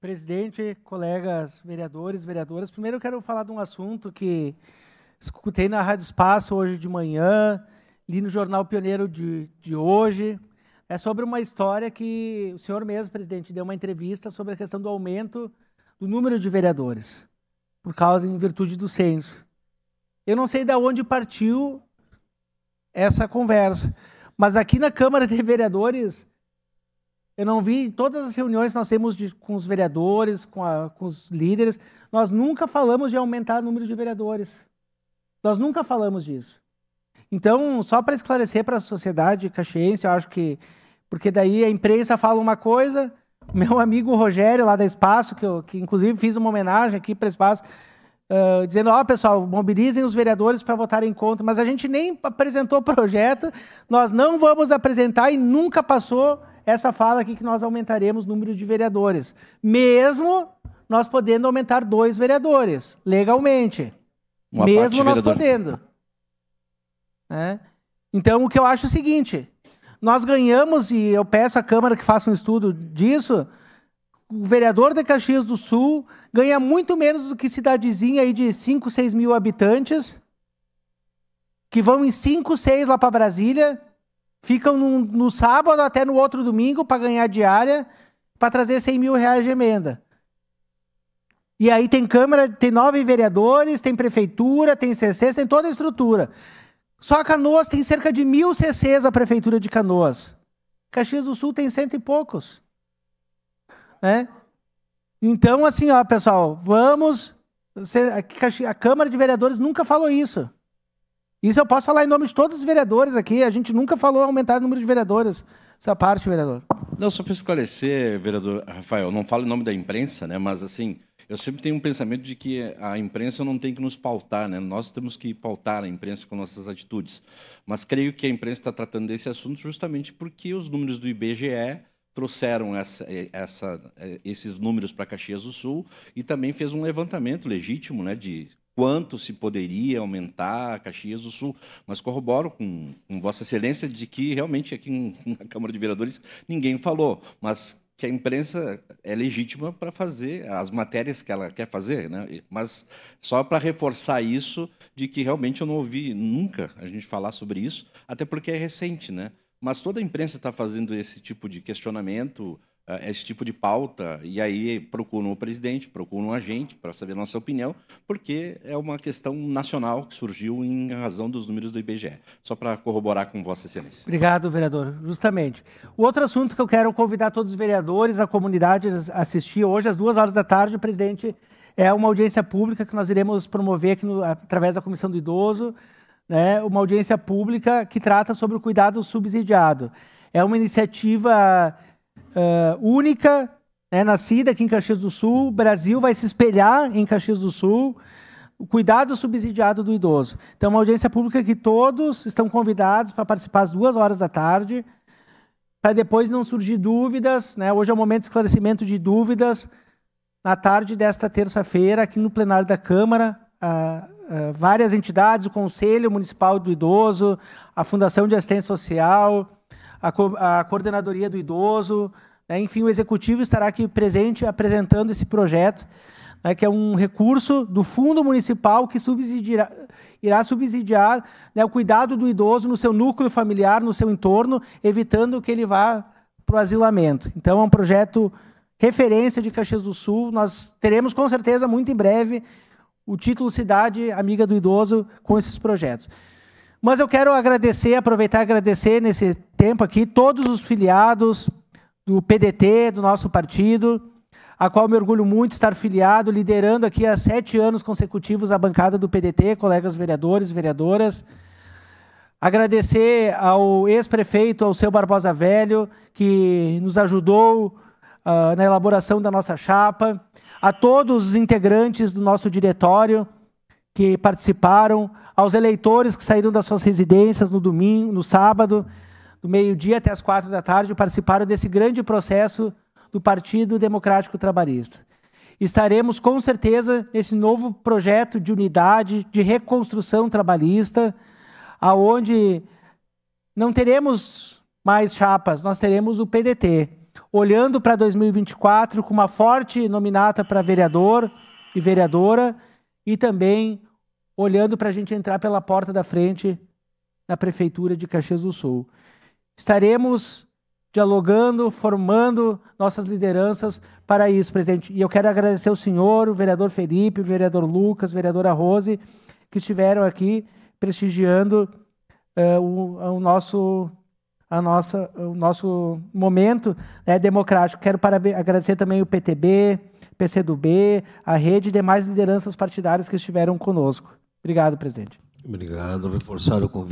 Presidente, colegas, vereadores, vereadoras, primeiro eu quero falar de um assunto que escutei na Rádio Espaço hoje de manhã, li no Jornal Pioneiro de, de hoje. É sobre uma história que o senhor mesmo, presidente, deu uma entrevista sobre a questão do aumento do número de vereadores, por causa em virtude do censo. Eu não sei de onde partiu essa conversa, mas aqui na Câmara de Vereadores eu não vi em todas as reuniões que nós temos de, com os vereadores, com, a, com os líderes, nós nunca falamos de aumentar o número de vereadores. Nós nunca falamos disso. Então, só para esclarecer para a sociedade caxiense, eu acho que. Porque daí a imprensa fala uma coisa, meu amigo Rogério, lá da Espaço, que, eu, que inclusive fiz uma homenagem aqui para Espaço, uh, dizendo: ó, oh, pessoal, mobilizem os vereadores para votarem contra. Mas a gente nem apresentou o projeto, nós não vamos apresentar e nunca passou essa fala aqui que nós aumentaremos o número de vereadores, mesmo nós podendo aumentar dois vereadores, legalmente. Uma mesmo nós vereador. podendo. É. Então, o que eu acho é o seguinte: nós ganhamos, e eu peço à Câmara que faça um estudo disso. O vereador de Caxias do Sul ganha muito menos do que cidadezinha aí de 5, 6 mil habitantes, que vão em 5, 6 lá para Brasília, ficam no, no sábado até no outro domingo para ganhar diária, para trazer 100 mil reais de emenda. E aí tem Câmara, tem nove vereadores, tem Prefeitura, tem CCs, tem toda a estrutura. Só Canoas tem cerca de mil CCs a Prefeitura de Canoas. Caxias do Sul tem cento e poucos. Né? Então, assim, ó, pessoal, vamos. A Câmara de Vereadores nunca falou isso. Isso eu posso falar em nome de todos os vereadores aqui. A gente nunca falou aumentar o número de vereadores. Essa parte, vereador. Não, só para esclarecer, vereador Rafael, não falo em nome da imprensa, né? Mas assim, eu sempre tenho um pensamento de que a imprensa não tem que nos pautar, né? Nós temos que pautar a imprensa com nossas atitudes. Mas creio que a imprensa está tratando desse assunto justamente porque os números do IBGE trouxeram essa, eh, essa, eh, esses números para Caxias do Sul e também fez um levantamento legítimo né, de quanto se poderia aumentar a Caxias do Sul, mas corroboro com, com Vossa Excelência de que realmente aqui na Câmara de Vereadores ninguém falou, mas que a imprensa é legítima para fazer as matérias que ela quer fazer, né? Mas só para reforçar isso de que realmente eu não ouvi nunca a gente falar sobre isso, até porque é recente, né? Mas toda a imprensa está fazendo esse tipo de questionamento ah, esse tipo de pauta e aí procuram o presidente, procuram a gente para saber a nossa opinião, porque é uma questão nacional que surgiu em razão dos números do IBGE. Só para corroborar com Vossa Excelência. Obrigado, vereador. Justamente. O outro assunto que eu quero convidar todos os vereadores, a comunidade a assistir hoje às duas horas da tarde, o presidente é uma audiência pública que nós iremos promover aqui no, através da Comissão do Idoso, né, uma audiência pública que trata sobre o cuidado subsidiado. É uma iniciativa uh, única, né, nascida aqui em Caxias do Sul, o Brasil vai se espelhar em Caxias do Sul, o cuidado subsidiado do idoso. Então, é uma audiência pública que todos estão convidados para participar às duas horas da tarde, para depois não surgir dúvidas. Né? Hoje é o momento de esclarecimento de dúvidas. Na tarde desta terça-feira, aqui no plenário da Câmara, várias entidades, o Conselho Municipal do Idoso, a Fundação de Assistência Social, a, co a coordenadoria do idoso, né, enfim, o executivo estará aqui presente apresentando esse projeto, né, que é um recurso do fundo municipal que irá subsidiar né, o cuidado do idoso no seu núcleo familiar, no seu entorno, evitando que ele vá para o asilamento. Então, é um projeto referência de Caxias do Sul. Nós teremos, com certeza, muito em breve, o título Cidade Amiga do Idoso com esses projetos. Mas eu quero agradecer, aproveitar e agradecer nesse tempo aqui todos os filiados do PDT, do nosso partido, a qual me orgulho muito estar filiado, liderando aqui há sete anos consecutivos a bancada do PDT, colegas vereadores, vereadoras. Agradecer ao ex-prefeito, ao seu Barbosa Velho, que nos ajudou uh, na elaboração da nossa chapa, a todos os integrantes do nosso diretório, que participaram, aos eleitores que saíram das suas residências no domingo, no sábado, do meio-dia até as quatro da tarde, participaram desse grande processo do Partido Democrático Trabalhista. Estaremos com certeza nesse novo projeto de unidade, de reconstrução trabalhista, aonde não teremos mais chapas, nós teremos o PDT. Olhando para 2024 com uma forte nominata para vereador e vereadora e também olhando para a gente entrar pela porta da frente da Prefeitura de Caxias do Sul. Estaremos dialogando, formando nossas lideranças para isso, presidente. E eu quero agradecer o senhor, o vereador Felipe, o vereador Lucas, a vereadora Rose, que estiveram aqui prestigiando uh, o, o, nosso a nossa, o nosso momento né, democrático. Quero agradecer também o PTB, PCdoB, a rede e demais lideranças partidárias que estiveram conosco. Obrigado, presidente. Obrigado. Reforçar o convite.